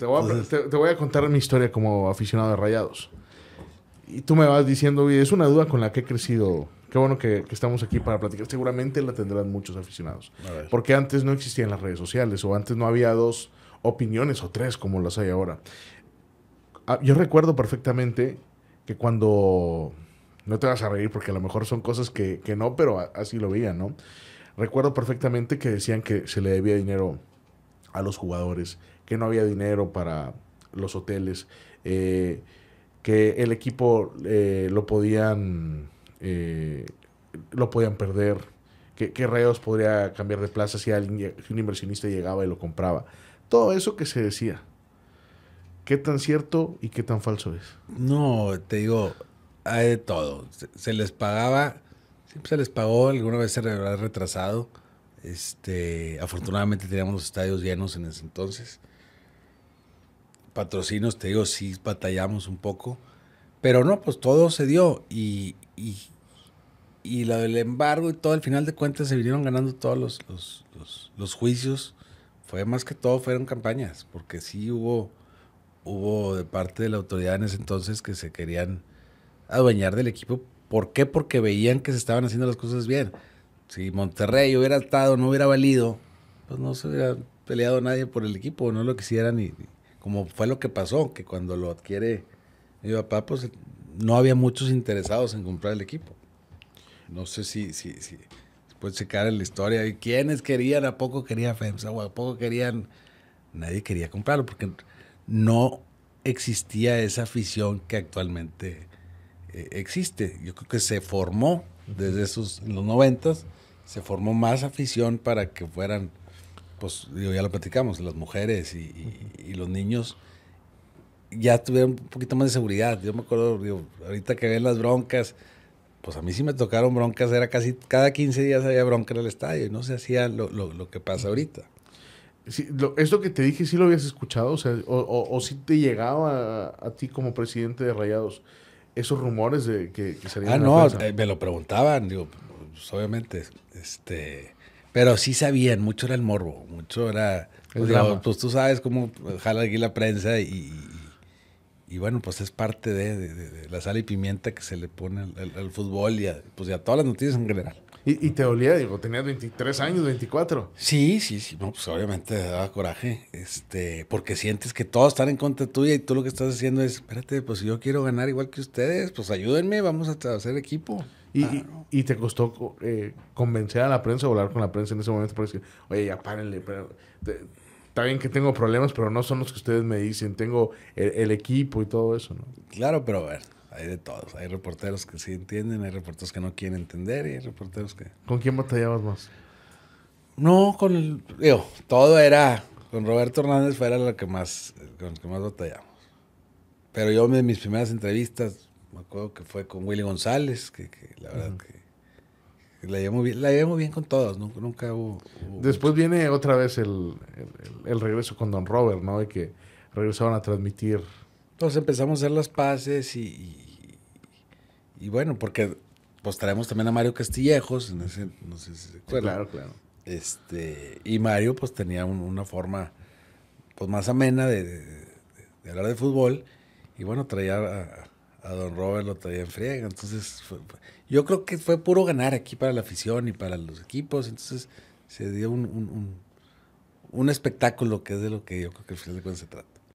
Te voy, a, contar mi historia como aficionado de rayados. Y tú me vas diciendo, es una duda con la que he crecido. Qué bueno que, estamos aquí para platicar. Seguramente la tendrán muchos aficionados. Porque antes no existían las redes sociales o antes no había dos opiniones o tres como las hay ahora. Ah, yo recuerdo perfectamente que cuando no te vas a reír porque a lo mejor son cosas que, que no, pero así lo veían, ¿no? Recuerdo perfectamente que decían que se le debía dinero a los jugadores, que no había dinero para los hoteles, eh, que el equipo eh, lo podían eh, lo podían perder, que, Reos podría cambiar de plaza si, alguien, un inversionista llegaba y lo compraba. Todo eso que se decía. ¿Qué tan cierto y qué tan falso es? No, te digo, hay de todo. Se, les pagaba, siempre se les pagó, alguna vez se habrá retrasado. Este, afortunadamente teníamos los estadios llenos en ese entonces. Patrocinos te digo, sí batallamos un poco. Pero no, pues todo se dio. Y, y, y lo del embargo y todo, al final de cuentas se vinieron ganando todos los, los, juicios. Fue más que todo, fueron campañas, porque sí hubo, hubo de parte de la autoridad en ese entonces que se querían adueñar del equipo. ¿Por qué? Porque veían que se estaban haciendo las cosas bien. Si Monterrey hubiera estado, no hubiera valido, pues no se hubiera peleado nadie por el equipo, no lo quisieran y como fue lo que pasó, que cuando lo adquiere mi papá, pues no había muchos interesados en comprar el equipo. No sé si, si, si puedes checar en la historia. ¿Y ¿Quiénes querían? ¿A poco quería FEMSA? ¿O a poco querían? Nadie quería comprarlo porque no existía esa afición que actualmente eh, existe. Yo creo que se formó desde esos, los noventas, se formó más afición para que fueran pues digo, ya lo platicamos, las mujeres y, los niños ya tuvieron un poquito más de seguridad. Yo me acuerdo, ahorita que ven las broncas, pues a mí sí me tocaron broncas, era casi cada 15 días había bronca en el estadio y no se hacía lo, que pasa ahorita. Sí, lo, esto que te dije, si lo habías escuchado? O, si te llegaba a, ti como presidente de Rayados esos rumores de que, salían? Ah, no, eh, me lo preguntaban, digo, pues, obviamente, este, pero sí sabían, mucho era el morbo, mucho era... Pues, pues, tú sabes cómo jala aquí la prensa y, y, bueno, pues es parte de, la sal y pimienta que se le pone al, fútbol pues y a todas las noticias en general. Y, te dolía, digo, tenías 23 años, 24. Sí, sí, sí. No, pues obviamente te daba coraje. Este, porque sientes que todos están en contra tuya y tú lo que estás haciendo es, espérate, pues si yo quiero ganar igual que ustedes, pues ayúdenme, vamos a hacer equipo. Y, ah, te costó eh, convencer a la prensa o hablar con la prensa en ese momento para decir, oye, ya párenle, Está bien que tengo problemas, pero no son los que ustedes me dicen. Tengo el equipo y todo eso, ¿no? Claro, pero a ver, hay de todos. Hay reporteros que sí entienden, hay reporteros que no quieren entender y hay reporteros que... ¿Con quién batallabas más? No, con el... todo era... Con Roberto Hernández fue era que más, con el que más batallamos. Pero yo en mis primeras entrevistas, me acuerdo que fue con Willy González, que, la verdad que... La llevamos bien, la bien con todos, nunca hubo, Después viene otra vez el, regreso con Don Robert, ¿no? De que regresaron a transmitir entonces empezamos a hacer las pases y, y, bueno, porque pues traemos también a Mario Castillejos, en ese, no sé si se Claro, claro. Este, y Mario pues tenía una forma pues más amena de, hablar de fútbol y bueno, traía a, Don Robert, lo traía en friega, entonces yo creo que fue puro ganar aquí para la afición y para los equipos, entonces se dio un, un espectáculo que es de lo que yo creo que al final de cuentas se trata.